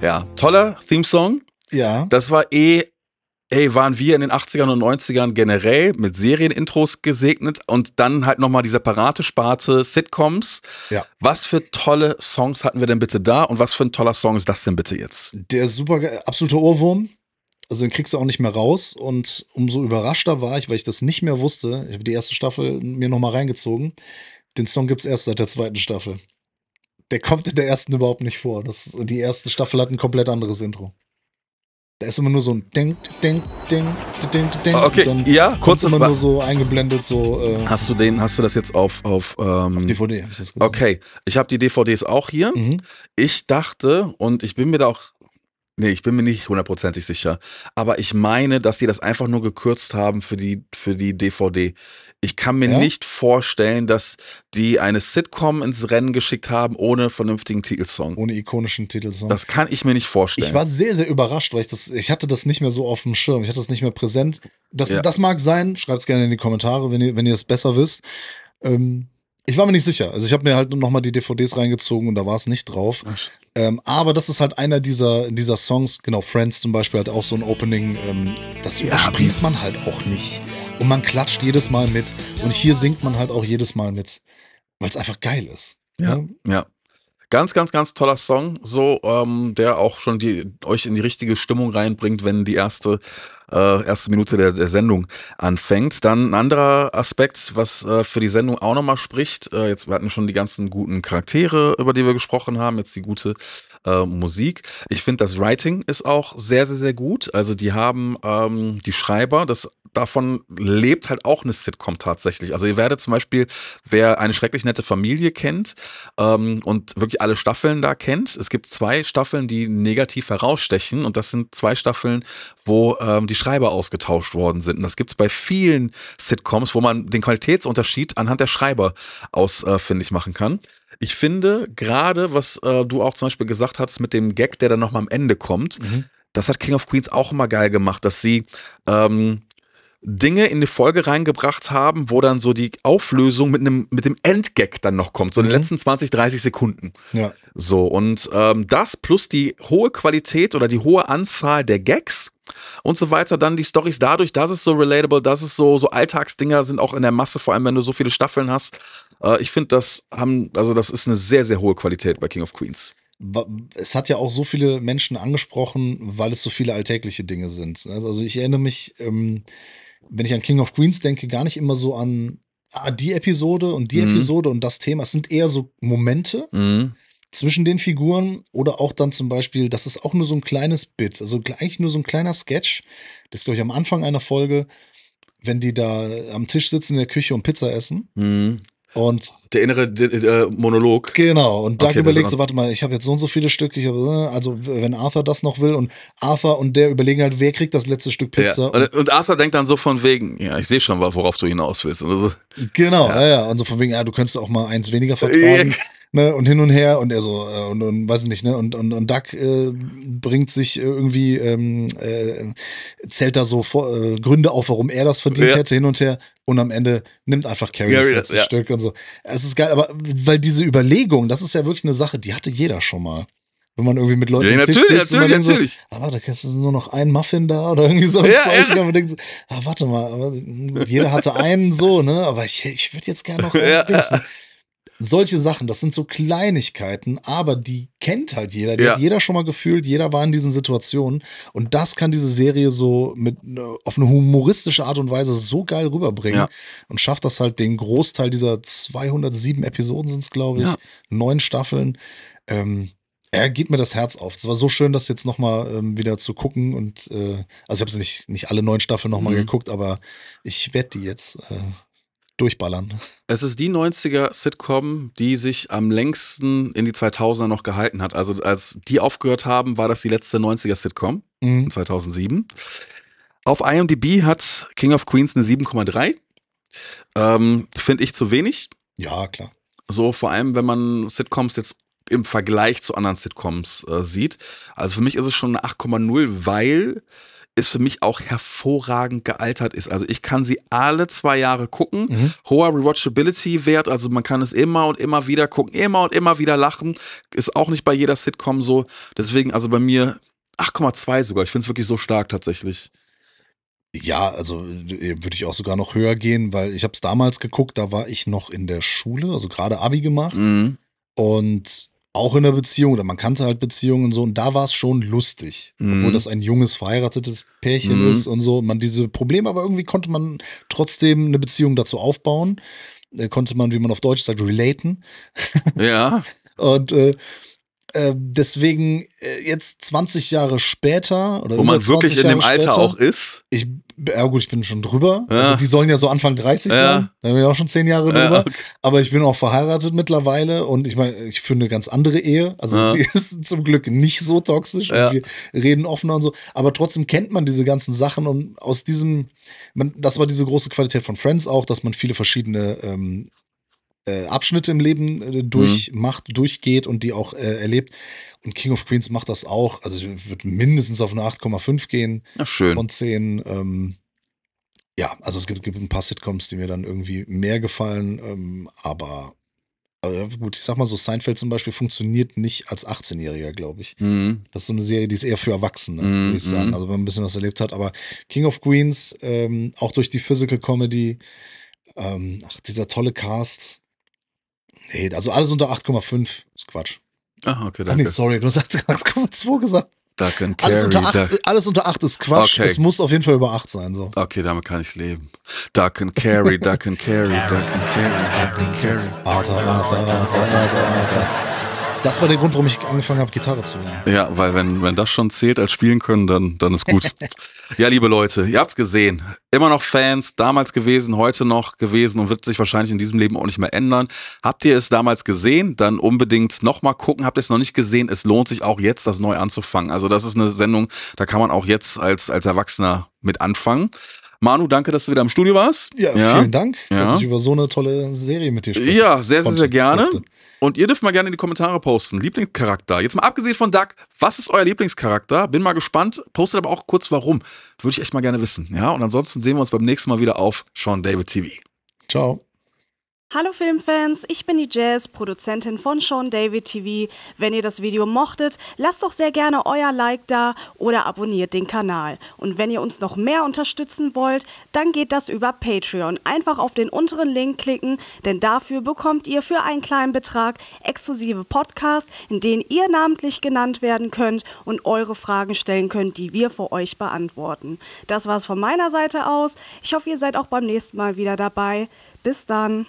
ja, toller Theme-Song. Ja. Das war eh, ey, waren wir in den 80ern und 90ern generell mit Serienintros gesegnet und dann halt nochmal die separate Sparte Sitcoms. Ja. Was für tolle Songs hatten wir denn bitte da und was für ein toller Song ist das denn bitte jetzt? Der super, absolute Ohrwurm. Also den kriegst du auch nicht mehr raus. Und umso überraschter war ich, weil ich das nicht mehr wusste. Ich habe die erste Staffel mir nochmal reingezogen. Den Song gibt es erst seit der zweiten Staffel. Der kommt in der ersten überhaupt nicht vor. Das, die erste Staffel hat ein komplett anderes Intro. Da ist immer nur so ein Ding, Ding, Ding, Ding, Ding. Okay, dann ja, kurz immer nur so eingeblendet. So, äh hast du den, hast du das jetzt auf, auf, ähm, auf DVD? Hab ich das okay, ich habe die DVDs auch hier. Mhm. Ich dachte und ich bin mir da auch Nee, ich bin mir nicht hundertprozentig sicher. Aber ich meine, dass die das einfach nur gekürzt haben für die, für die DVD. Ich kann mir ja? nicht vorstellen, dass die eine Sitcom ins Rennen geschickt haben ohne vernünftigen Titelsong. Ohne ikonischen Titelsong. Das kann ich mir nicht vorstellen. Ich war sehr, sehr überrascht, weil ich das, ich hatte das nicht mehr so auf dem Schirm. Ich hatte das nicht mehr präsent. Das, ja. das mag sein. Schreibt es gerne in die Kommentare, wenn ihr, wenn ihr es besser wisst. Ähm, ich war mir nicht sicher. Also ich habe mir halt nur nochmal die DVDs reingezogen und da war es nicht drauf. Ähm, aber das ist halt einer dieser, dieser Songs, genau, Friends zum Beispiel, hat auch so ein Opening, ähm, das ja, überspringt man halt auch nicht. Und man klatscht jedes Mal mit. Und hier singt man halt auch jedes Mal mit, weil es einfach geil ist. Ja, ja. Ne? ja. Ganz, ganz, ganz toller Song, so, ähm, der auch schon die, euch in die richtige Stimmung reinbringt, wenn die erste äh, erste Minute der, der, Sendung anfängt. Dann ein anderer Aspekt, was äh, für die Sendung auch nochmal spricht. Äh, jetzt wir hatten schon die ganzen guten Charaktere, über die wir gesprochen haben, jetzt die gute äh, Musik. Ich finde, das Writing ist auch sehr, sehr, sehr gut. Also die haben ähm, die Schreiber, das davon lebt halt auch eine Sitcom tatsächlich. Also ihr werdet zum Beispiel, wer eine schrecklich nette Familie kennt ähm, und wirklich alle Staffeln da kennt, es gibt zwei Staffeln, die negativ herausstechen und das sind zwei Staffeln, wo ähm, die Schreiber ausgetauscht worden sind. Und das gibt es bei vielen Sitcoms, wo man den Qualitätsunterschied anhand der Schreiber ausfindig äh, machen kann. Ich finde gerade, was äh, du auch zum Beispiel gesagt hast mit dem Gag, der dann nochmal am Ende kommt, mhm. das hat King of Queens auch immer geil gemacht, dass sie ähm, Dinge in die Folge reingebracht haben, wo dann so die Auflösung mit einem mit dem Endgag dann noch kommt, so mhm. in den mhm. letzten 20, 30 Sekunden. Ja. So, und ähm, das plus die hohe Qualität oder die hohe Anzahl der Gags und so weiter. Dann die Stories dadurch, dass es so relatable, dass es so, so Alltagsdinger sind, auch in der Masse, vor allem wenn du so viele Staffeln hast. Äh, ich finde, das haben, also das ist eine sehr, sehr hohe Qualität bei King of Queens. Es hat ja auch so viele Menschen angesprochen, weil es so viele alltägliche Dinge sind. Also, also ich erinnere mich, ähm, wenn ich an King of Queens denke, gar nicht immer so an ah, die Episode und die mhm. Episode und das Thema. Es sind eher so Momente. Mhm zwischen den Figuren oder auch dann zum Beispiel, das ist auch nur so ein kleines Bit, also eigentlich nur so ein kleiner Sketch, das ist, glaube ich am Anfang einer Folge, wenn die da am Tisch sitzen in der Küche und Pizza essen. Mhm. Und der innere äh, Monolog. Genau, und da okay, überlegst du, warte mal, ich habe jetzt so und so viele Stücke, hab, äh, also wenn Arthur das noch will und Arthur und der überlegen halt, wer kriegt das letzte Stück Pizza. Ja. Und, und, Arthur denkt dann so von wegen, ja, ich sehe schon, worauf du hinaus willst. So. Genau, ja, ja, und so von wegen, ja, du könntest auch mal eins weniger vertragen. Ja ne, und hin und her und er so, äh, und, und weiß nicht, ne, und, und, und Duck äh, bringt sich irgendwie, ähm, äh, zählt da so vor, äh, Gründe auf, warum er das verdient ja. hätte, hin und her, und am Ende nimmt einfach Carrie, Carrie das letzte ja. Stück und so. Es ist geil, aber weil diese Überlegung, das ist ja wirklich eine Sache, die hatte jeder schon mal wenn man irgendwie mit Leuten ja, natürlich, sitzt natürlich, und man natürlich. So, aber da kannst du nur noch einen Muffin da oder irgendwie so ein ja, Zeichen. Ja. Und man denkt so, ah, warte mal, jeder hatte einen so, ne? Aber ich, ich würde jetzt gerne noch einen ja solche Sachen, das sind so Kleinigkeiten, aber die kennt halt jeder, die ja. hat jeder schon mal gefühlt, jeder war in diesen Situationen und das kann diese Serie so mit ne, auf eine humoristische Art und Weise so geil rüberbringen ja. und schafft das halt den Großteil dieser 207 Episoden sind es glaube ich, ja. neun Staffeln. Ähm, er geht mir das Herz auf. Es war so schön, das jetzt nochmal ähm, wieder zu gucken. Und äh, also ich habe es nicht, nicht alle neun Staffeln nochmal mhm. geguckt, aber ich werde die jetzt äh, durchballern. Es ist die 90er-Sitcom, die sich am längsten in die 2000er noch gehalten hat. Also als die aufgehört haben, war das die letzte 90er-Sitcom mhm. 2007. Auf IMDb hat King of Queens eine 7,3. Ähm, Finde ich zu wenig. Ja, klar. So, vor allem, wenn man Sitcoms jetzt im Vergleich zu anderen Sitcoms äh, sieht. Also für mich ist es schon eine 8,0, weil ist für mich auch hervorragend gealtert ist. Also ich kann sie alle zwei Jahre gucken. Mhm. Hoher Rewatchability-Wert, also man kann es immer und immer wieder gucken, immer und immer wieder lachen. Ist auch nicht bei jeder Sitcom so. Deswegen, also bei mir 8,2 sogar. Ich finde es wirklich so stark tatsächlich. Ja, also äh, würde ich auch sogar noch höher gehen, weil ich habe es damals geguckt, da war ich noch in der Schule, also gerade Abi gemacht. Mhm. Und auch in einer Beziehung oder man kannte halt Beziehungen und so und da war es schon lustig, mhm. obwohl das ein junges verheiratetes Pärchen mhm. ist und so. Man diese Probleme, aber irgendwie konnte man trotzdem eine Beziehung dazu aufbauen, konnte man, wie man auf Deutsch sagt, relaten. Ja. und äh, äh, deswegen äh, jetzt 20 Jahre später oder wo man wirklich in dem Alter später, auch ist. Ich ja gut, ich bin schon drüber. Also ja. Also die sollen ja so Anfang 30 ja. sein. Da bin ich auch schon zehn Jahre drüber. Ja, okay. Aber ich bin auch verheiratet mittlerweile und ich meine, ich führe eine ganz andere Ehe. Also die ist zum Glück nicht so toxisch. wir reden offener und so. Aber trotzdem kennt man diese ganzen Sachen und aus diesem, man, das war diese große Qualität von Friends auch, dass man viele verschiedene ähm, äh, Abschnitte im Leben äh, durchmacht, mhm. durchgeht und die auch äh, erlebt. Und King of Queens macht das auch. Also ich würde mindestens auf eine 8,5 gehen Ach, schön. von 10. Ähm, ja, also es gibt, gibt, ein paar Sitcoms, die mir dann irgendwie mehr gefallen, ähm, aber aber gut, ich sag mal so, Seinfeld zum Beispiel funktioniert nicht als 18-Jähriger, glaube ich. Mhm. Das ist so eine Serie, die ist eher für Erwachsene, mhm. würde ich sagen. Mhm. Also wenn man ein bisschen was erlebt hat. Aber King of Queens, ähm, auch durch die Physical Comedy, ähm, ach, dieser tolle Cast, Nee, also alles unter 8,5 ist Quatsch. Ah, okay, ah, danke. Ach nee, sorry, du hast 8,2 gesagt. Duck and carry, alles, unter 8, alles unter 8 ist Quatsch. Okay. Es muss auf jeden Fall über 8 sein. So. Okay, damit kann ich leben. Duck and carry, duck and carry, duck and carry, duck and carry. Arthur, Arthur, Arthur, Arthur, Arthur. Das war der Grund, warum ich angefangen habe, Gitarre zu lernen. Ja, weil wenn, wenn das schon zählt als spielen können, dann, dann ist gut. ja, liebe Leute, ihr habt es gesehen. Immer noch Fans, damals gewesen, heute noch gewesen und wird sich wahrscheinlich in diesem Leben auch nicht mehr ändern. Habt ihr es damals gesehen? Dann unbedingt nochmal gucken. Habt ihr es noch nicht gesehen? Es lohnt sich auch jetzt, das neu anzufangen. Also das ist eine Sendung, da kann man auch jetzt als, als Erwachsener mit anfangen. Manu, danke, dass du wieder im Studio warst. Ja, ja. vielen Dank, ja. dass ich über so eine tolle Serie mit dir spreche. Ja, sehr, sehr, sehr gerne. Und ihr dürft mal gerne in die Kommentare posten. Lieblingscharakter. Jetzt mal abgesehen von Duck, was ist euer Lieblingscharakter? Bin mal gespannt. Postet aber auch kurz warum. Würde ich echt mal gerne wissen. Ja, und ansonsten sehen wir uns beim nächsten Mal wieder auf Sean David TV. Ciao. Hallo Filmfans, ich bin die Jazz, Produzentin von Sean David TV. Wenn ihr das Video mochtet, lasst doch sehr gerne euer Like da oder abonniert den Kanal. Und wenn ihr uns noch mehr unterstützen wollt, dann geht das über Patreon. Einfach auf den unteren Link klicken, denn dafür bekommt ihr für einen kleinen Betrag exklusive Podcasts, in denen ihr namentlich genannt werden könnt und eure Fragen stellen könnt, die wir für euch beantworten. Das war's von meiner Seite aus. Ich hoffe, ihr seid auch beim nächsten Mal wieder dabei. Bis dann.